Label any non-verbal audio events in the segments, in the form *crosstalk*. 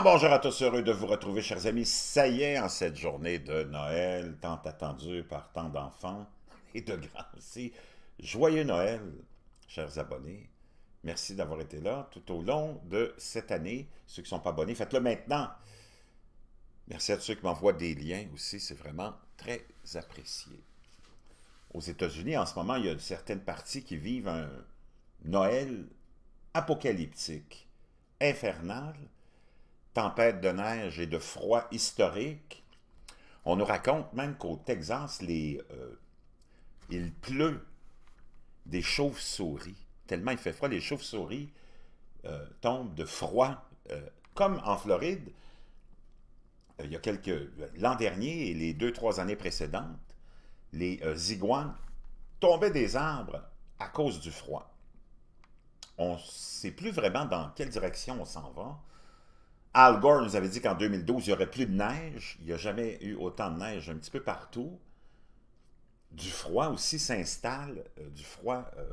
bonjour à tous, heureux de vous retrouver chers amis. Ça y est, en cette journée de Noël, tant attendue par tant d'enfants *laughs* et de grands aussi. Joyeux Noël, chers abonnés. Merci d'avoir été là tout au long de cette année. Ceux qui ne sont pas abonnés, faites-le maintenant. Merci à ceux qui m'envoient des liens aussi, c'est vraiment très apprécié. Aux États-Unis, en ce moment, il y a certaine parties qui vivent un Noël apocalyptique, infernal, tempête de neige et de froid historique. On nous raconte même qu'au Texas, euh, il pleut des chauves-souris. Tellement il fait froid, les chauves-souris euh, tombent de froid. Euh, comme en Floride, il y a quelques... L'an dernier et les deux, trois années précédentes, les iguanes tombaient des arbres à cause du froid. On ne sait plus vraiment dans quelle direction on s'en va. Al Gore nous avait dit qu'en 2012, il n'y aurait plus de neige. Il n'y a jamais eu autant de neige un petit peu partout. Du froid aussi s'installe, euh, du froid euh,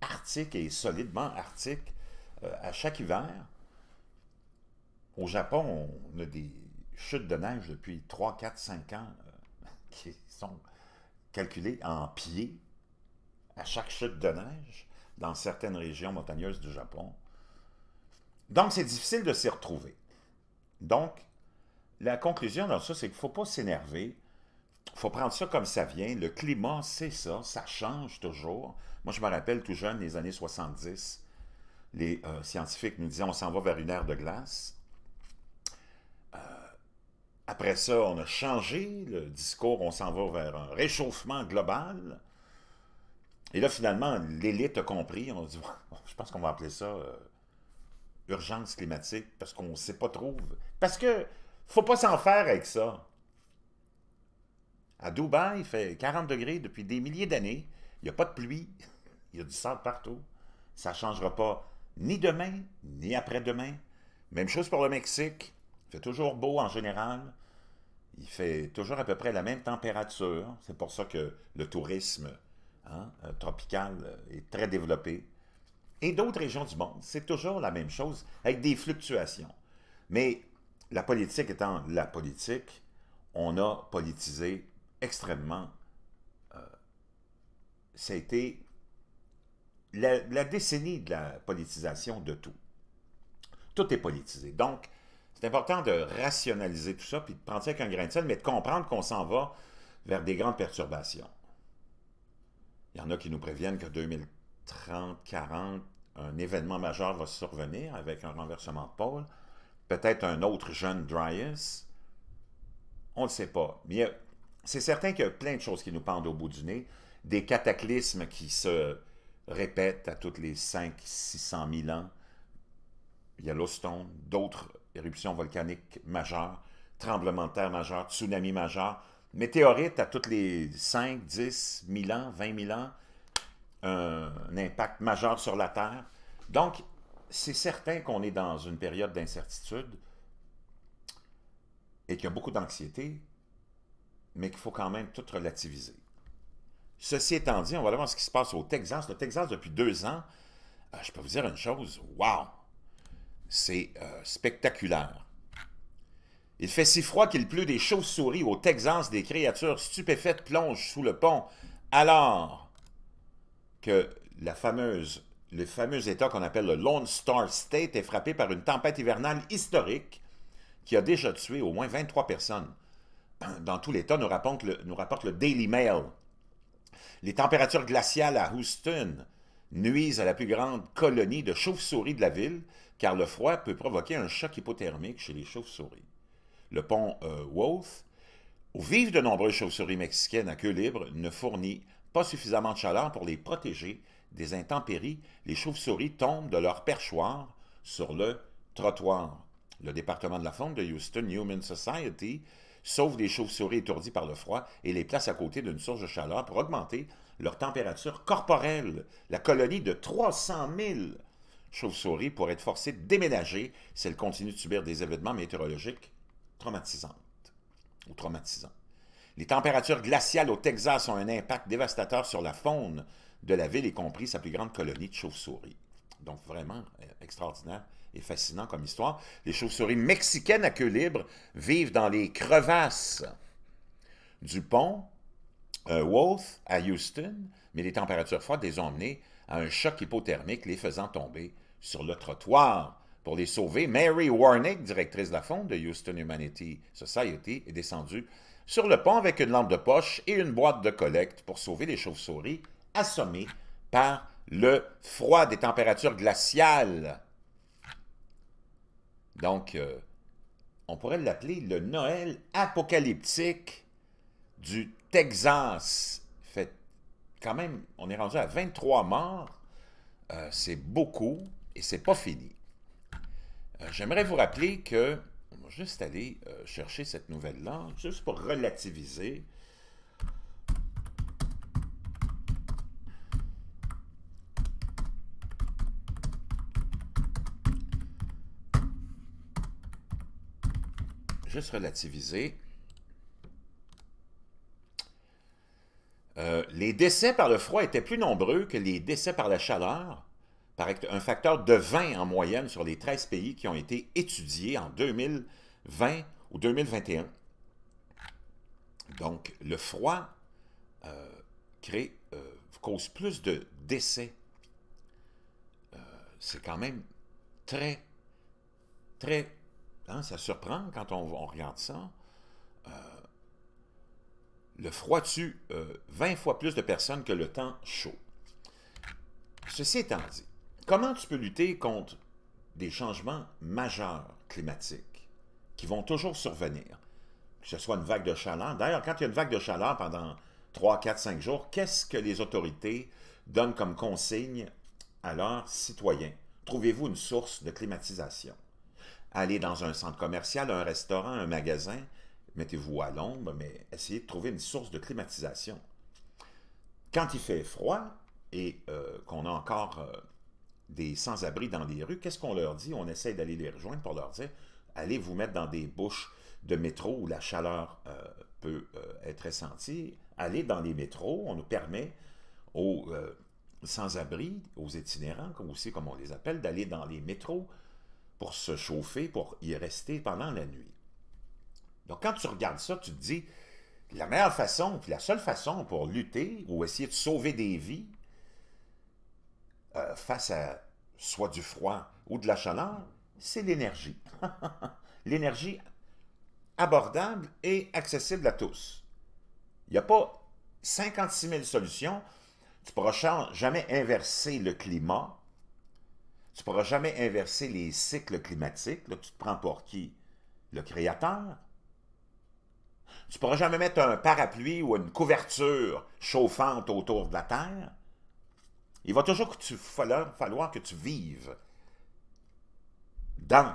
arctique et solidement arctique euh, à chaque hiver. Au Japon, on a des chutes de neige depuis 3, 4, 5 ans *laughs* qui sont calculées en pieds à chaque chute de neige dans certaines régions montagneuses du Japon. Donc, c'est difficile de s'y retrouver. Donc, la conclusion dans ça, c'est qu'il ne faut pas s'énerver. Il faut prendre ça comme ça vient. Le climat, c'est ça. Ça change toujours. Moi, je me rappelle tout jeune, les années 70, les euh, scientifiques nous disaient on s'en va vers une ère de glace. Euh, après ça, on a changé le discours, on s'en va vers un réchauffement global. Et là, finalement, l'élite a compris. On dit, *laughs* je pense qu'on va appeler ça euh, urgence climatique parce qu'on ne sait pas trop. Parce que faut pas s'en faire avec ça. À Dubaï, il fait 40 degrés depuis des milliers d'années. Il n'y a pas de pluie. *laughs* Il y a du sable partout. Ça ne changera pas ni demain, ni après-demain. Même chose pour le Mexique. Il fait toujours beau en général. Il fait toujours à peu près la même température. C'est pour ça que le tourisme hein, euh, tropical euh, est très développé et d'autres régions du monde, c'est toujours la même chose, avec des fluctuations. Mais la politique étant la politique, on a politisé extrêmement. Euh, ça a été la, décennie de la politisation de tout. Tout est politisé. Donc, c'est important de rationaliser tout ça, puis de prendre ça avec un grain de sel, mais de comprendre qu'on s'en va vers des grandes perturbations. Il y en a qui nous préviennent que 2000 30, 40, un événement majeur va survenir avec un renversement de pôle, peut-être un autre jeune Dryas, on ne sait pas. Mais c'est certain qu'il y a plein de choses qui nous pendent au bout du nez, des cataclysmes qui se répètent à toutes les 5 600 000 ans, Yellowstone, d'autres éruptions volcaniques majeures, tremblements de terre majeurs, tsunamis majeurs, météorites à toutes les 5, 10, 1000 ans, 20 000 ans, un, impact majeur sur la Terre. Donc, c'est certain qu'on est dans une période d'incertitude et qu'il y a beaucoup d'anxiété, mais qu'il faut quand même tout relativiser. Ceci étant dit, on va voir ce qui se passe au Texas. Le Texas, depuis deux ans, euh, je peux vous dire une chose, wow! C'est euh, spectaculaire. Il fait si froid qu'il pleut des chauves-souris au Texas, des créatures stupéfaites plongent sous le pont. Alors, que la fameuse, le fameux État qu'on appelle le Lone Star State est frappé par une tempête hivernale historique qui a déjà tué au moins 23 personnes. *clears throat* Dans tout l'État, nous, rapporte le, nous rapporte le Daily Mail. Les températures glaciales à Houston nuisent à la plus grande colonie de chauves-souris de la ville, car le froid peut provoquer un choc hypothermique chez les chauves-souris. Le pont euh, Wolf où vivent de nombreuses chauves-souris mexicaines à queue libre, ne fournit pas suffisamment de chaleur pour les protéger des intempéries, les chauves-souris tombent de leur perchoir sur le trottoir. Le département de la faune de Houston Human Society sauve des chauves-souris étourdies par le froid et les place à côté d'une source de chaleur pour augmenter leur température corporelle. La colonie de 300 000 chauves-souris pourrait être forcée de déménager si elle continue de subir des événements météorologiques traumatisants. Les températures glaciales au Texas ont un impact dévastateur sur la faune de la ville, y compris sa plus grande colonie de chauves-souris. Donc vraiment euh, extraordinaire et fascinant comme histoire. Les chauves-souris mexicaines à queue libre vivent dans les crevasses du pont euh, Wolf à Houston, mais les températures froides les ont emmenées à un choc hypothermique, les faisant tomber sur le trottoir. Pour les sauver, Mary Warnick, directrice de la faune de Houston Humanity Society, est descendue sur le pont avec une lampe de poche et une boîte de collecte pour sauver les chauves-souris assommées par le froid des températures glaciales. Donc, euh, on pourrait l'appeler le Noël apocalyptique du Texas. Fait quand même, on est rendu à 23 morts. Euh, c'est beaucoup et c'est pas fini. Euh, j'aimerais vous rappeler que juste aller euh, chercher cette nouvelle-là, juste pour relativiser. Juste relativiser. Euh, les décès par le froid étaient plus nombreux que les décès par la chaleur un facteur de 20 en moyenne sur les 13 pays qui ont été étudiés en 2020 ou 2021. Donc, le froid euh, euh, cause plus de décès. Euh, c'est quand même très, très... Hein, ça surprend quand on, on regarde ça. le froid tue 20 fois plus de personnes que le temps chaud. Ceci étant dit, comment tu peux lutter contre des changements majeurs climatiques qui vont toujours survenir? Que ce soit une vague de chaleur. D'ailleurs, quand il y a une vague de chaleur pendant 3, 4, 5 jours, qu'est-ce que les autorités donnent comme consigne à leurs citoyens? Trouvez-vous une source de climatisation. Allez dans un centre commercial, un restaurant, un magasin, mettez-vous à l'ombre, mais essayez de trouver une source de climatisation. Quand il fait froid et euh, qu'on a encore euh, des sans-abri dans les rues, qu'est-ce qu'on leur dit? On essaie d'aller les rejoindre pour leur dire allez vous mettre dans des bouches de métro où la chaleur euh, peut euh, être ressentie. Allez dans les métros, on nous permet aux euh, sans-abri, aux itinérants, comme aussi comme on les appelle, d'aller dans les métros pour se chauffer, pour y rester pendant la nuit. Donc quand tu regardes ça, tu te dis, la meilleure façon, puis la seule façon pour lutter ou essayer de sauver des vies, euh, face à soit du froid ou de la chaleur, c'est l'énergie. *laughs* l'énergie abordable et accessible à tous. Il n'y a pas 56 000 solutions. Tu ne pourras jamais inverser le climat. Tu ne pourras jamais inverser les cycles climatiques. tu te prends pour qui? Le créateur? Tu ne pourras jamais mettre un parapluie ou une couverture chauffante autour de la Terre. Il va toujours que tu, falloir, falloir que tu vives dans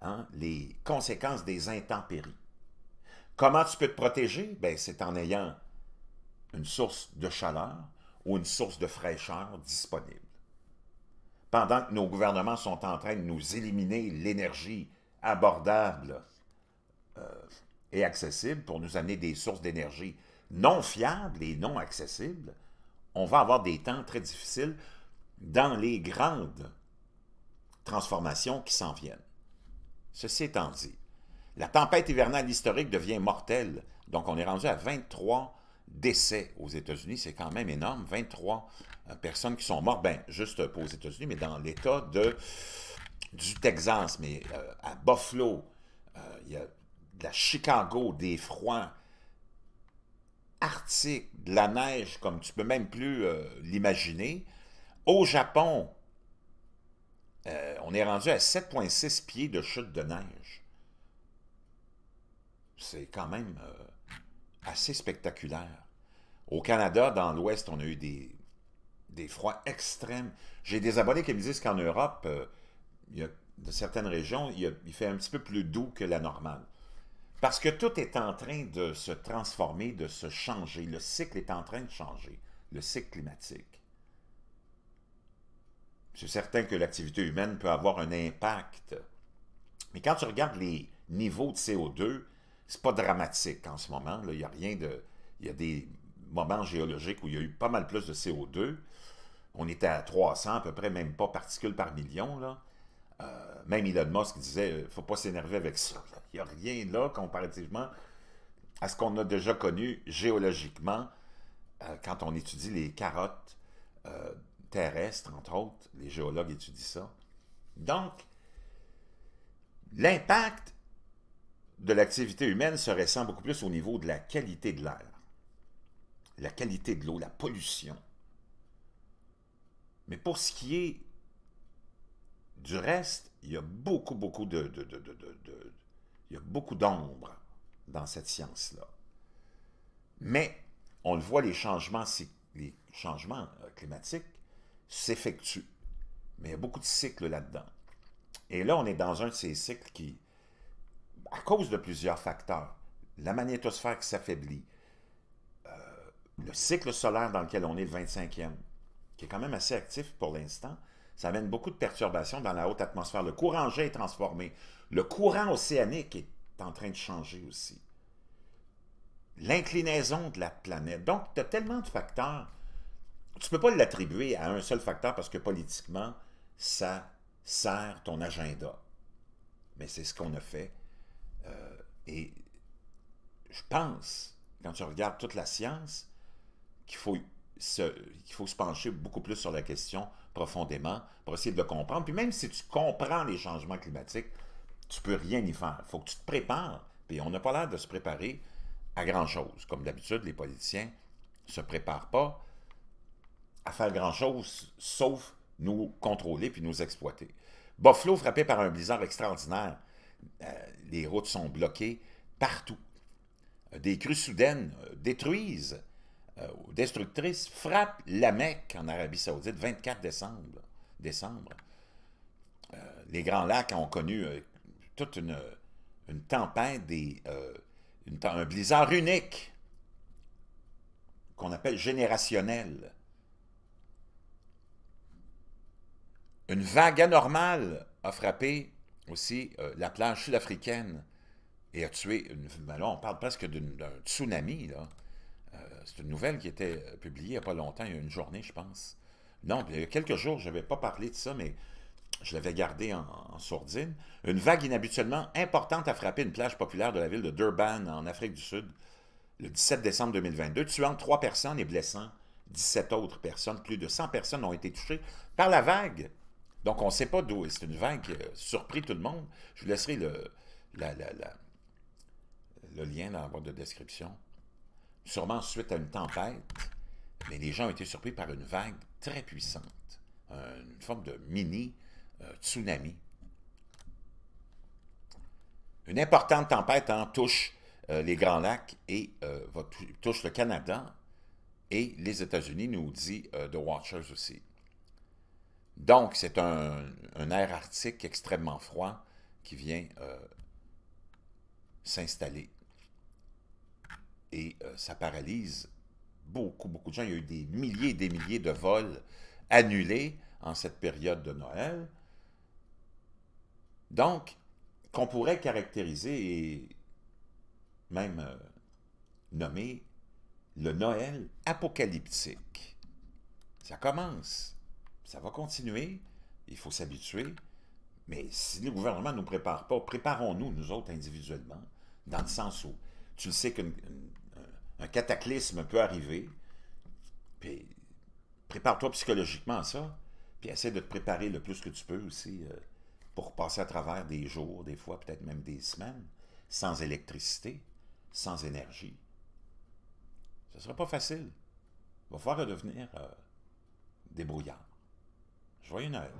hein, les conséquences des intempéries. Comment tu peux te protéger? Ben, c'est en ayant une source de chaleur ou une source de fraîcheur disponible. Pendant que nos gouvernements sont en train de nous éliminer l'énergie abordable euh, et accessible pour nous amener des sources d'énergie non fiables et non accessibles, on va avoir des temps très difficiles dans les grandes transformations qui s'en viennent. Ceci étant dit, la tempête hivernale historique devient mortelle. Donc, on est rendu à 23 décès aux États-Unis. C'est quand même énorme. 23 euh, personnes qui sont mortes, bien, juste euh, pas aux États-Unis, mais dans l'État du Texas, mais euh, à Buffalo, il y a de la Chicago, des froids, arctique, de la neige comme tu peux même plus euh, l'imaginer. Au Japon, euh, on est rendu à 7,6 pieds de chute de neige. C'est quand même euh, assez spectaculaire. Au Canada, dans l'Ouest, on a eu des, des froids extrêmes. J'ai des abonnés qui me disent qu'en Europe, il de certaines régions, il fait un petit peu plus doux que la normale. Parce que tout est en train de se transformer, de se changer. Le cycle est en train de changer, le cycle climatique. C'est certain que l'activité humaine peut avoir un impact. Mais quand tu regardes les niveaux de CO2, c'est pas dramatique en ce moment. Là. Il y a rien de... Il y a des moments géologiques où il y a eu pas mal plus de CO2. On était à 300 à peu près, même pas particules par million. Là. Euh, même Elon Musk disait, euh, faut pas s'énerver avec ça. Il n'y a rien là comparativement à ce qu'on a déjà connu géologiquement euh, quand on étudie les carottes terrestres, entre autres. Les géologues étudient ça. Donc, l'impact de l'activité humaine se ressent beaucoup plus au niveau de la qualité de l'air, la qualité de l'eau, la pollution. Mais pour ce qui est du reste, il y a beaucoup, beaucoup de... il y a beaucoup d'ombre dans cette science-là. Mais on le voit, les changements, les changements euh, climatiques s'effectuent. Mais il y a beaucoup de cycles là-dedans. Et là, on est dans un de ces cycles qui, à cause de plusieurs facteurs, la magnétosphère qui s'affaiblit, euh, le cycle solaire dans lequel on est le 25e, qui est quand même assez actif pour l'instant, ça amène beaucoup de perturbations dans la haute atmosphère. Le courant G est transformé. Le courant océanique est en train de changer aussi. L'inclinaison de la planète. Donc, tu as tellement de facteurs. Tu ne peux pas l'attribuer à un seul facteur parce que politiquement, ça sert ton agenda. Mais c'est ce qu'on a fait. Euh, et je pense, quand tu regardes toute la science, qu'il faut il faut se pencher beaucoup plus sur la question profondément pour essayer de le comprendre. Puis même si tu comprends les changements climatiques, tu peux rien y faire. Il faut que tu te prépares. Puis on n'a pas l'air de se préparer à grand-chose. Comme d'habitude, les politiciens ne se préparent pas à faire grand-chose, sauf nous contrôler puis nous exploiter. Buffalo frappé par un blizzard extraordinaire. Euh, les routes sont bloquées partout. Des crues soudaines euh, détruisent euh, destructrice frappe la Mecque en Arabie Saoudite 24 décembre. décembre. Euh, les Grands Lacs ont connu euh, toute une, une tempête, des, un blizzard unique qu'on appelle générationnel. Une vague anormale a frappé aussi la plage sud-africaine et a tué, une, ben là on parle presque d'un tsunami, là c'est une nouvelle qui était euh, publiée il n'y a pas longtemps, il y a une journée, je pense. Non, il y a quelques jours, je n'avais pas parlé de ça, mais je l'avais gardé en, sourdine. Une vague inhabituellement importante a frappé une plage populaire de la ville de Durban, en Afrique du Sud, le 17 décembre 2022, tuant trois personnes et blessant 17 autres personnes. Plus de 100 personnes ont été touchées par la vague. Donc, on ne sait pas d'où. C'est une vague qui a surpris tout le monde. Je vous laisserai le, le lien dans la boîte de description sûrement suite à une tempête, mais les gens ont été surpris par une vague très puissante, une forme de mini euh, tsunami. Une importante tempête touche euh, les Grands Lacs et euh, touche le Canada et les États-Unis, nous dit The Watchers aussi. Donc, c'est un, air arctique extrêmement froid qui vient s'installer et euh, ça paralyse beaucoup, beaucoup de gens. Il y a eu des milliers et des milliers de vols annulés en cette période de Noël. Donc, qu'on pourrait caractériser et même euh, nommer le Noël apocalyptique. Ça commence, ça va continuer, il faut s'habituer, mais si le gouvernement ne nous prépare pas, préparons-nous, nous autres, individuellement, dans le sens où tu le sais qu'une un cataclysme peut arriver, puis prépare-toi psychologiquement à ça, puis essaie de te préparer le plus que tu peux aussi euh, pour passer à travers des jours, des fois, peut-être même des semaines, sans électricité, sans énergie. Ce ne sera pas facile. Il va falloir redevenir Je euh, débrouillard. Joyeux Noël.